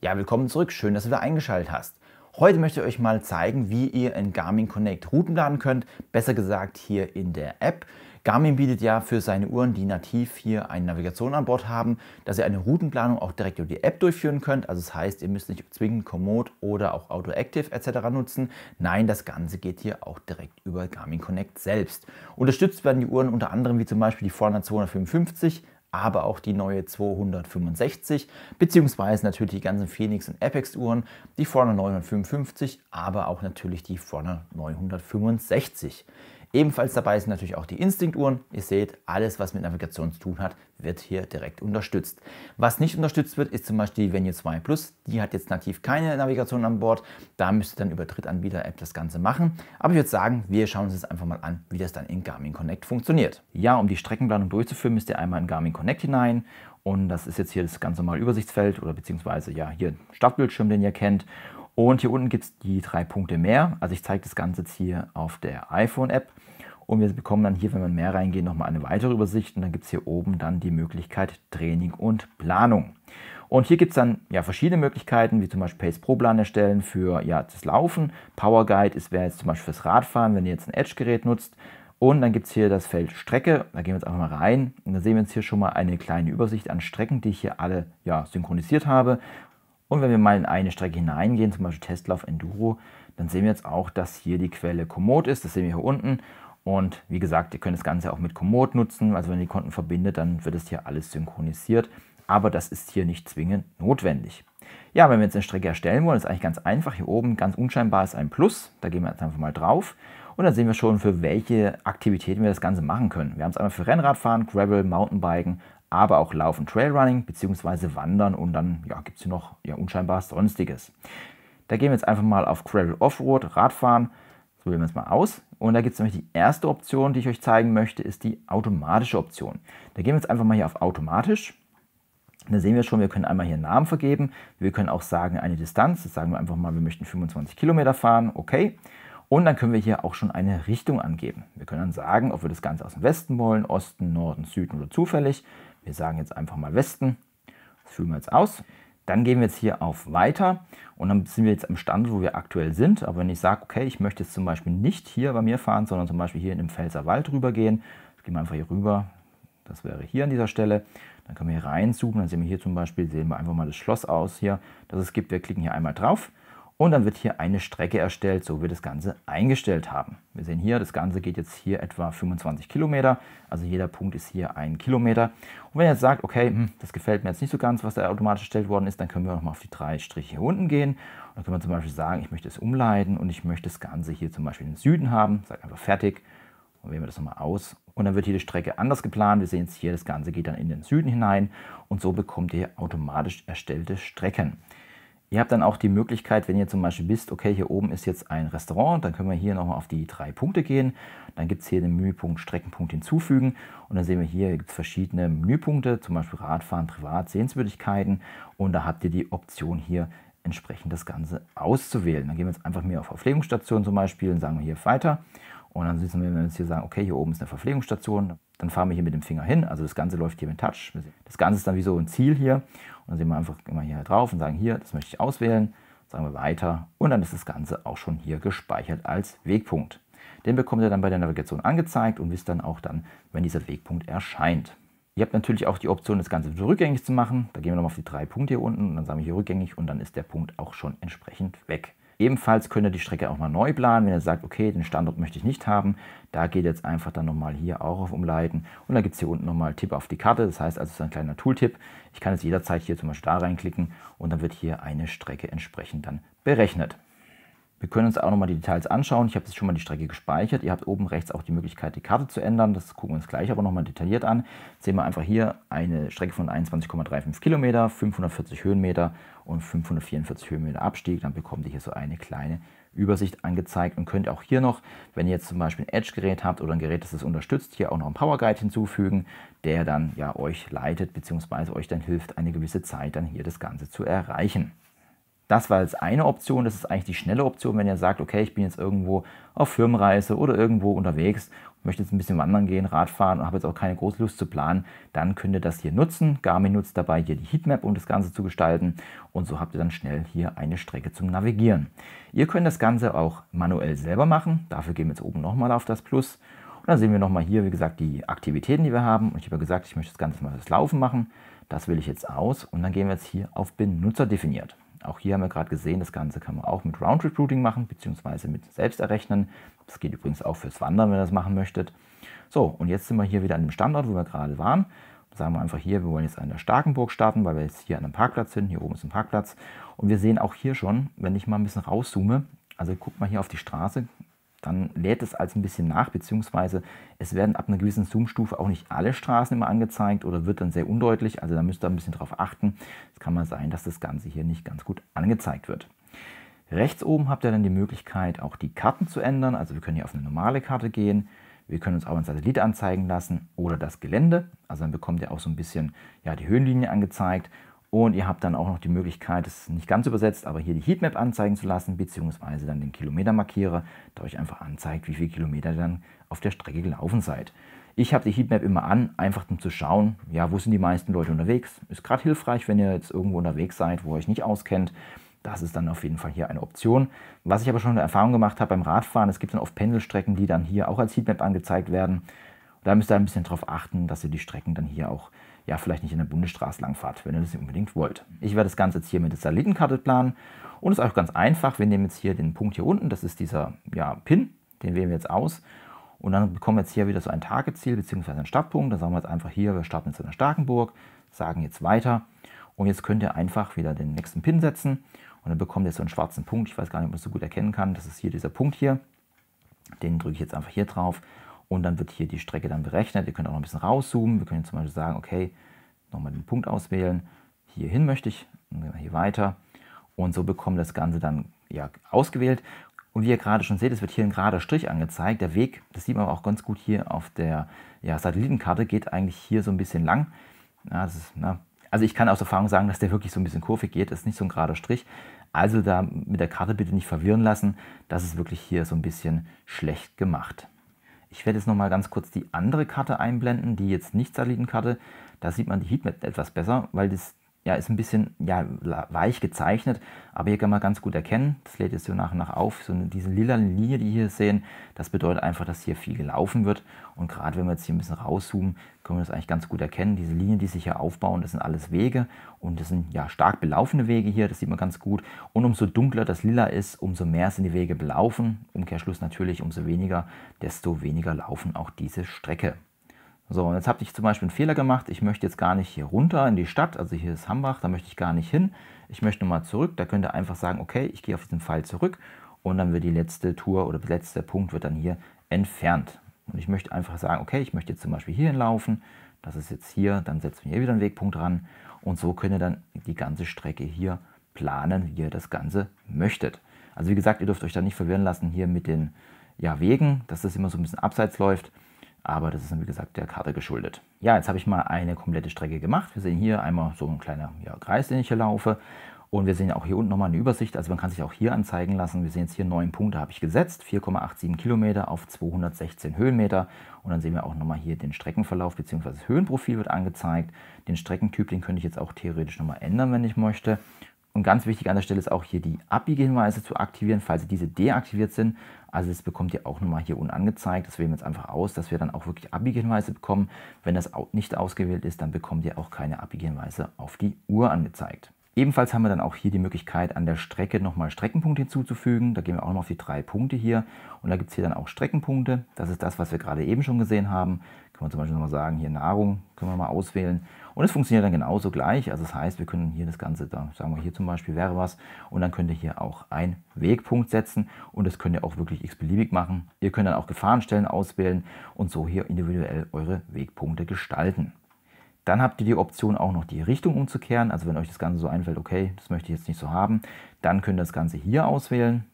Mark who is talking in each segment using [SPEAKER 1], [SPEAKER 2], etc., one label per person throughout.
[SPEAKER 1] Ja, willkommen zurück. Schön, dass du wieder eingeschaltet hast. Heute möchte ich euch mal zeigen, wie ihr in Garmin Connect Routen laden könnt, besser gesagt hier in der App. Garmin bietet ja für seine Uhren, die nativ hier eine Navigation an Bord haben, dass ihr eine Routenplanung auch direkt über die App durchführen könnt. Also das heißt, ihr müsst nicht zwingend Komoot oder auch AutoActive etc. nutzen. Nein, das Ganze geht hier auch direkt über Garmin Connect selbst. Unterstützt werden die Uhren unter anderem wie zum Beispiel die Forerunner 255, aber auch die neue 265, beziehungsweise natürlich die ganzen Phoenix und Apex Uhren, die Forerunner 955, aber auch natürlich die Forerunner 965. Ebenfalls dabei sind natürlich auch die Instinktuhren. Ihr seht, alles, was mit Navigation zu tun hat, wird hier direkt unterstützt. Was nicht unterstützt wird, ist zum Beispiel die Venue 2 Plus. Die hat jetzt nativ keine Navigation an Bord. Da müsst ihr dann über Drittanbieter-App das Ganze machen. Aber ich würde sagen, wir schauen uns jetzt einfach mal an, wie das dann in Garmin Connect funktioniert. Ja, um die Streckenplanung durchzuführen, müsst ihr einmal in Garmin Connect hinein und das ist jetzt hier das ganz normale Übersichtsfeld oder beziehungsweise ja hier Startbildschirm, den ihr kennt. Und hier unten gibt es die drei Punkte mehr. Also ich zeige das Ganze jetzt hier auf der iPhone-App. Und wir bekommen dann hier, wenn wir mehr reingehen, nochmal eine weitere Übersicht. Und dann gibt es hier oben dann die Möglichkeit Training und Planung. Und hier gibt es dann ja, verschiedene Möglichkeiten, wie zum Beispiel Pace Pro Plan erstellen für ja, das Laufen. Power Guide ist, wäre jetzt zum Beispiel fürs Radfahren, wenn ihr jetzt ein Edge-Gerät nutzt. Und dann gibt es hier das Feld Strecke. Da gehen wir jetzt einfach mal rein. Und dann sehen wir jetzt hier schon mal eine kleine Übersicht an Strecken, die ich hier alle ja, synchronisiert habe. Und wenn wir mal in eine Strecke hineingehen, zum Beispiel Testlauf Enduro, dann sehen wir jetzt auch, dass hier die Quelle Komoot ist. Das sehen wir hier unten. Und wie gesagt, ihr könnt das Ganze auch mit Komoot nutzen. Also wenn ihr die Konten verbindet, dann wird es hier alles synchronisiert. Aber das ist hier nicht zwingend notwendig. Ja, wenn wir jetzt eine Strecke erstellen wollen, ist eigentlich ganz einfach. Hier oben ganz unscheinbar ist ein Plus. Da gehen wir jetzt einfach mal drauf. Und dann sehen wir schon, für welche Aktivitäten wir das Ganze machen können. Wir haben es einmal für Rennradfahren, Gravel, Mountainbiken, aber auch Laufen, Trailrunning bzw. Wandern und dann ja, gibt es hier noch ja, unscheinbar Sonstiges. Da gehen wir jetzt einfach mal auf Gravel Offroad, Radfahren probieren wir es mal aus. Und da gibt es nämlich die erste Option, die ich euch zeigen möchte, ist die automatische Option. Da gehen wir jetzt einfach mal hier auf automatisch. Da sehen wir schon, wir können einmal hier einen Namen vergeben. Wir können auch sagen, eine Distanz. Das sagen wir einfach mal, wir möchten 25 Kilometer fahren. Okay. Und dann können wir hier auch schon eine Richtung angeben. Wir können dann sagen, ob wir das Ganze aus dem Westen wollen, Osten, Norden, Süden oder zufällig. Wir sagen jetzt einfach mal Westen. Das füllen wir jetzt aus. Dann gehen wir jetzt hier auf Weiter und dann sind wir jetzt am Stand, wo wir aktuell sind. Aber wenn ich sage, okay, ich möchte jetzt zum Beispiel nicht hier bei mir fahren, sondern zum Beispiel hier in den Pfälzer Wald rübergehen, gehen wir einfach hier rüber, das wäre hier an dieser Stelle. Dann können wir hier reinzoomen, dann sehen wir hier zum Beispiel, sehen wir einfach mal das Schloss aus hier, das es gibt. Wir klicken hier einmal drauf und dann wird hier eine Strecke erstellt, so wir das Ganze eingestellt haben. Wir sehen hier, das Ganze geht jetzt hier etwa 25 Kilometer. Also jeder Punkt ist hier ein Kilometer. Und wenn ihr jetzt sagt, okay, hm, das gefällt mir jetzt nicht so ganz, was da automatisch erstellt worden ist, dann können wir nochmal auf die drei Striche hier unten gehen. Und dann können wir zum Beispiel sagen, ich möchte es umleiten und ich möchte das Ganze hier zum Beispiel in den Süden haben. Sagt einfach fertig und wählen wir das nochmal aus. Und dann wird jede Strecke anders geplant. Wir sehen jetzt hier, das Ganze geht dann in den Süden hinein und so bekommt ihr automatisch erstellte Strecken. Ihr habt dann auch die Möglichkeit, wenn ihr zum Beispiel wisst, okay, hier oben ist jetzt ein Restaurant, dann können wir hier nochmal auf die drei Punkte gehen. Dann gibt es hier den Menüpunkt Streckenpunkt hinzufügen und dann sehen wir hier gibt's verschiedene Menüpunkte, zum Beispiel Radfahren, Privat, Sehenswürdigkeiten und da habt ihr die Option hier entsprechend das Ganze auszuwählen. Dann gehen wir jetzt einfach mehr auf Verpflegungsstation zum Beispiel und sagen wir hier weiter und dann sehen wir, wenn wir jetzt hier sagen, okay, hier oben ist eine Verpflegungsstation, dann fahren wir hier mit dem Finger hin. Also das Ganze läuft hier mit Touch. Das Ganze ist dann wie so ein Ziel hier. Und dann sehen wir einfach immer hier drauf und sagen hier, das möchte ich auswählen. Sagen wir weiter. Und dann ist das Ganze auch schon hier gespeichert als Wegpunkt. Den bekommt ihr dann bei der Navigation angezeigt und wisst dann auch dann, wenn dieser Wegpunkt erscheint. Ihr habt natürlich auch die Option, das Ganze rückgängig zu machen. Da gehen wir nochmal auf die drei Punkte hier unten und dann sagen wir hier rückgängig und dann ist der Punkt auch schon entsprechend weg. Ebenfalls könnt ihr die Strecke auch mal neu planen, wenn ihr sagt, okay, den Standort möchte ich nicht haben. Da geht jetzt einfach dann nochmal hier auch auf Umleiten und dann gibt es hier unten nochmal Tipp auf die Karte. Das heißt also, es ist ein kleiner Tooltip. Ich kann jetzt jederzeit hier zum Beispiel da reinklicken und dann wird hier eine Strecke entsprechend dann berechnet. Wir können uns auch nochmal die Details anschauen. Ich habe jetzt schon mal die Strecke gespeichert. Ihr habt oben rechts auch die Möglichkeit, die Karte zu ändern. Das gucken wir uns gleich aber nochmal detailliert an. Jetzt sehen wir einfach hier eine Strecke von 21,35 Kilometer, 540 Höhenmeter und 544 Höhenmeter Abstieg. Dann bekommt ihr hier so eine kleine Übersicht angezeigt und könnt auch hier noch, wenn ihr jetzt zum Beispiel ein Edge-Gerät habt oder ein Gerät, das es unterstützt, hier auch noch einen Power Guide hinzufügen, der dann ja euch leitet bzw. euch dann hilft, eine gewisse Zeit dann hier das Ganze zu erreichen. Das war jetzt eine Option, das ist eigentlich die schnelle Option, wenn ihr sagt, okay, ich bin jetzt irgendwo auf Firmenreise oder irgendwo unterwegs möchte jetzt ein bisschen wandern gehen, Radfahren und habe jetzt auch keine große Lust zu planen, dann könnt ihr das hier nutzen. Garmin nutzt dabei hier die Heatmap, um das Ganze zu gestalten und so habt ihr dann schnell hier eine Strecke zum Navigieren. Ihr könnt das Ganze auch manuell selber machen. Dafür gehen wir jetzt oben nochmal auf das Plus und dann sehen wir nochmal hier, wie gesagt, die Aktivitäten, die wir haben. Und ich habe ja gesagt, ich möchte das Ganze mal das Laufen machen. Das will ich jetzt aus und dann gehen wir jetzt hier auf Benutzer definiert. Auch hier haben wir gerade gesehen, das Ganze kann man auch mit Round Recruiting machen, beziehungsweise mit selbst errechnen. Das geht übrigens auch fürs Wandern, wenn ihr das machen möchtet. So, und jetzt sind wir hier wieder an dem Standort, wo wir gerade waren. Sagen wir einfach hier, wir wollen jetzt an der Starkenburg starten, weil wir jetzt hier an einem Parkplatz sind. Hier oben ist ein Parkplatz. Und wir sehen auch hier schon, wenn ich mal ein bisschen rauszoome, also guckt mal hier auf die Straße, dann lädt es als ein bisschen nach, beziehungsweise es werden ab einer gewissen Zoom-Stufe auch nicht alle Straßen immer angezeigt oder wird dann sehr undeutlich. Also da müsst ihr ein bisschen drauf achten. Es kann mal sein, dass das Ganze hier nicht ganz gut angezeigt wird. Rechts oben habt ihr dann die Möglichkeit, auch die Karten zu ändern. Also wir können hier auf eine normale Karte gehen. Wir können uns auch ein Satellit anzeigen lassen oder das Gelände. Also dann bekommt ihr auch so ein bisschen ja, die Höhenlinie angezeigt und ihr habt dann auch noch die Möglichkeit, es nicht ganz übersetzt, aber hier die Heatmap anzeigen zu lassen, beziehungsweise dann den Kilometermarkierer, der euch einfach anzeigt, wie viele Kilometer ihr dann auf der Strecke gelaufen seid. Ich habe die Heatmap immer an, einfach um zu schauen, ja, wo sind die meisten Leute unterwegs. Ist gerade hilfreich, wenn ihr jetzt irgendwo unterwegs seid, wo ihr euch nicht auskennt. Das ist dann auf jeden Fall hier eine Option. Was ich aber schon eine Erfahrung gemacht habe beim Radfahren, es gibt dann oft Pendelstrecken, die dann hier auch als Heatmap angezeigt werden da müsst ihr ein bisschen darauf achten, dass ihr die Strecken dann hier auch ja vielleicht nicht in der Bundesstraße langfahrt, wenn ihr das nicht unbedingt wollt. Ich werde das Ganze jetzt hier mit der Satellitenkarte planen und es ist auch ganz einfach. Wir nehmen jetzt hier den Punkt hier unten, das ist dieser ja, Pin, den wählen wir jetzt aus und dann bekommen wir jetzt hier wieder so ein Tageziel bzw. einen Startpunkt. Dann sagen wir jetzt einfach hier, wir starten jetzt in der Starkenburg, sagen jetzt weiter und jetzt könnt ihr einfach wieder den nächsten Pin setzen und dann bekommt ihr so einen schwarzen Punkt. Ich weiß gar nicht, ob man es so gut erkennen kann. Das ist hier dieser Punkt hier. Den drücke ich jetzt einfach hier drauf und dann wird hier die Strecke dann berechnet. Ihr könnt auch noch ein bisschen rauszoomen. Wir können zum Beispiel sagen, okay, nochmal den Punkt auswählen. Hierhin möchte ich, dann gehen wir hier weiter. Und so bekommen wir das Ganze dann ja, ausgewählt. Und wie ihr gerade schon seht, es wird hier ein gerader Strich angezeigt. Der Weg, das sieht man aber auch ganz gut hier auf der ja, Satellitenkarte, geht eigentlich hier so ein bisschen lang. Ja, ist, na, ne? also ich kann aus Erfahrung sagen, dass der wirklich so ein bisschen kurvig geht. Das ist nicht so ein gerader Strich. Also da mit der Karte bitte nicht verwirren lassen. Das ist wirklich hier so ein bisschen schlecht gemacht. Ich werde jetzt nochmal ganz kurz die andere Karte einblenden, die jetzt nicht Satellitenkarte. Da sieht man die Heatmap etwas besser, weil das ja, ist ein bisschen ja, weich gezeichnet, aber hier kann man ganz gut erkennen, das lädt jetzt so nach und nach auf, so diese lila Linie, die wir hier sehen, das bedeutet einfach, dass hier viel gelaufen wird und gerade wenn wir jetzt hier ein bisschen rauszoomen, können wir das eigentlich ganz gut erkennen, diese Linien, die sich hier aufbauen, das sind alles Wege und das sind ja stark belaufene Wege hier, das sieht man ganz gut und umso dunkler das lila ist, umso mehr sind die Wege belaufen, Umkehrschluss natürlich, umso weniger, desto weniger laufen auch diese Strecke. So, und jetzt habe ich zum Beispiel einen Fehler gemacht. Ich möchte jetzt gar nicht hier runter in die Stadt, also hier ist Hambach, da möchte ich gar nicht hin. Ich möchte nochmal zurück. Da könnt ihr einfach sagen, okay, ich gehe auf diesen Pfeil zurück und dann wird die letzte Tour oder der letzte Punkt wird dann hier entfernt. Und ich möchte einfach sagen, okay, ich möchte jetzt zum Beispiel hier hinlaufen. Das ist jetzt hier, dann setzen wir hier wieder einen Wegpunkt ran. Und so könnt ihr dann die ganze Strecke hier planen, wie ihr das Ganze möchtet. Also wie gesagt, ihr dürft euch da nicht verwirren lassen hier mit den ja, Wegen, dass das immer so ein bisschen abseits läuft aber das ist dann wie gesagt der Karte geschuldet. Ja, jetzt habe ich mal eine komplette Strecke gemacht. Wir sehen hier einmal so ein kleiner ja, Kreis, den ich hier laufe. Und wir sehen auch hier unten nochmal eine Übersicht, also man kann sich auch hier anzeigen lassen. Wir sehen jetzt hier neun Punkte habe ich gesetzt, 4,87 Kilometer auf 216 Höhenmeter. Und dann sehen wir auch nochmal hier den Streckenverlauf bzw. Höhenprofil wird angezeigt. Den Streckentyp, den könnte ich jetzt auch theoretisch nochmal ändern, wenn ich möchte. Und ganz wichtig an der Stelle ist auch hier die Abbiegehinweise zu aktivieren, falls diese deaktiviert sind. Also das bekommt ihr auch nochmal hier unten angezeigt. Das wählen wir jetzt einfach aus, dass wir dann auch wirklich Abbiegehinweise bekommen. Wenn das nicht ausgewählt ist, dann bekommt ihr auch keine Abbiegehinweise auf die Uhr angezeigt. Ebenfalls haben wir dann auch hier die Möglichkeit, an der Strecke nochmal Streckenpunkte hinzuzufügen. Da gehen wir auch nochmal auf die drei Punkte hier. Und da gibt es hier dann auch Streckenpunkte. Das ist das, was wir gerade eben schon gesehen haben. Kann man zum Beispiel nochmal sagen, hier Nahrung können wir mal auswählen. Und es funktioniert dann genauso gleich. Also das heißt, wir können hier das Ganze, da sagen wir hier zum Beispiel wäre was. Und dann könnt ihr hier auch einen Wegpunkt setzen. Und das könnt ihr auch wirklich x-beliebig machen. Ihr könnt dann auch Gefahrenstellen auswählen und so hier individuell eure Wegpunkte gestalten. Dann habt ihr die Option auch noch die Richtung umzukehren. Also wenn euch das Ganze so einfällt, okay, das möchte ich jetzt nicht so haben, dann könnt ihr das Ganze hier auswählen.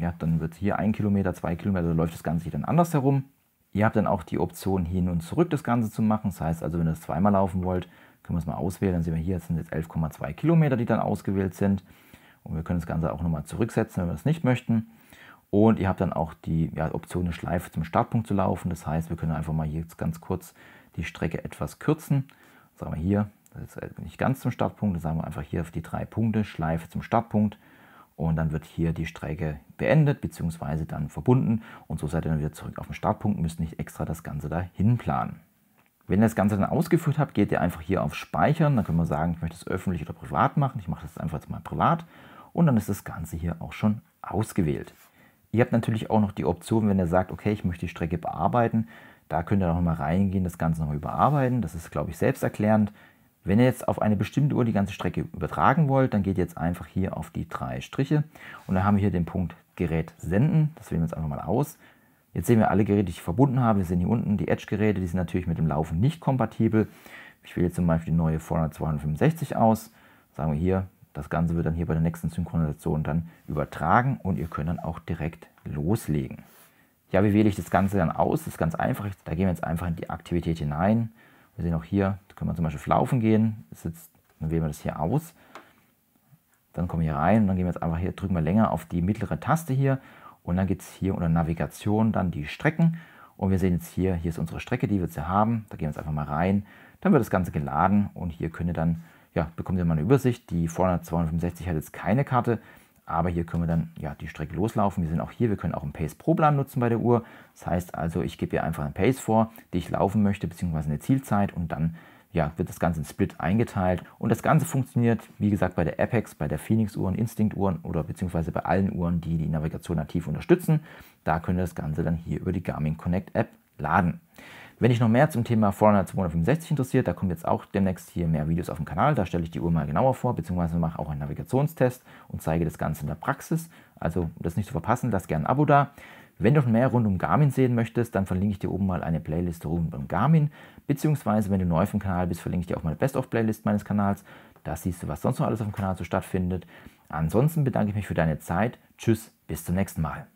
[SPEAKER 1] Ja, dann wird es hier ein Kilometer, zwei Kilometer, dann läuft das Ganze hier dann anders herum. Ihr habt dann auch die Option, hin und zurück das Ganze zu machen. Das heißt also, wenn ihr es zweimal laufen wollt, können wir es mal auswählen. Dann sehen wir hier, jetzt sind jetzt 11,2 Kilometer, die dann ausgewählt sind. Und wir können das Ganze auch nochmal zurücksetzen, wenn wir das nicht möchten. Und ihr habt dann auch die ja, Option, eine Schleife zum Startpunkt zu laufen. Das heißt, wir können einfach mal hier jetzt ganz kurz die Strecke etwas kürzen. Sagen wir hier, das ist nicht ganz zum Startpunkt, dann sagen wir einfach hier auf die drei Punkte, Schleife zum Startpunkt und dann wird hier die Strecke beendet bzw. dann verbunden und so seid ihr dann wieder zurück auf den Startpunkt und müsst nicht extra das Ganze dahin planen. Wenn ihr das Ganze dann ausgeführt habt, geht ihr einfach hier auf Speichern, dann können wir sagen, ich möchte es öffentlich oder privat machen, ich mache das einfach jetzt mal privat und dann ist das Ganze hier auch schon ausgewählt. Ihr habt natürlich auch noch die Option, wenn ihr sagt, okay, ich möchte die Strecke bearbeiten, da könnt ihr nochmal reingehen, das Ganze nochmal überarbeiten, das ist glaube ich selbsterklärend, wenn ihr jetzt auf eine bestimmte Uhr die ganze Strecke übertragen wollt, dann geht ihr jetzt einfach hier auf die drei Striche und dann haben wir hier den Punkt Gerät senden. Das wählen wir jetzt einfach mal aus. Jetzt sehen wir alle Geräte, die ich verbunden habe. Wir sehen hier unten die Edge-Geräte, die sind natürlich mit dem Laufen nicht kompatibel. Ich wähle jetzt zum Beispiel die neue Forerunner 265 aus. Sagen wir hier, das Ganze wird dann hier bei der nächsten Synchronisation dann übertragen und ihr könnt dann auch direkt loslegen. Ja, wie wähle ich das Ganze dann aus? Das ist ganz einfach. Da gehen wir jetzt einfach in die Aktivität hinein, wir sehen auch hier, da können wir zum Beispiel auf Laufen gehen. Jetzt, dann wählen wir das hier aus. Dann kommen wir hier rein und dann gehen wir jetzt einfach hier, drücken wir länger auf die mittlere Taste hier und dann geht es hier unter Navigation dann die Strecken. Und wir sehen jetzt hier, hier ist unsere Strecke, die wir jetzt hier haben. Da gehen wir jetzt einfach mal rein. Dann wird das Ganze geladen und hier könnt ihr dann, ja, bekommt ihr mal eine Übersicht. Die 400 265 hat jetzt keine Karte. Aber hier können wir dann ja, die Strecke loslaufen. Wir sind auch hier, wir können auch einen Pace Pro Plan nutzen bei der Uhr. Das heißt also, ich gebe ihr einfach einen Pace vor, die ich laufen möchte, beziehungsweise eine Zielzeit und dann ja, wird das Ganze in Split eingeteilt. Und das Ganze funktioniert, wie gesagt, bei der Apex, bei der Phoenix-Uhren, Instinct-Uhren oder beziehungsweise bei allen Uhren, die die Navigation nativ unterstützen. Da könnt ihr das Ganze dann hier über die Garmin Connect App laden. Wenn dich noch mehr zum Thema Forerunner 265 interessiert, da kommen jetzt auch demnächst hier mehr Videos auf dem Kanal. Da stelle ich die Uhr mal genauer vor, beziehungsweise mache auch einen Navigationstest und zeige das Ganze in der Praxis. Also, um das nicht zu verpassen, lass gerne ein Abo da. Wenn du noch mehr rund um Garmin sehen möchtest, dann verlinke ich dir oben mal eine Playlist rund um Garmin. Beziehungsweise, wenn du neu auf dem Kanal bist, verlinke ich dir auch meine Best-of-Playlist meines Kanals. Da siehst du, was sonst noch alles auf dem Kanal so stattfindet. Ansonsten bedanke ich mich für deine Zeit. Tschüss, bis zum nächsten Mal.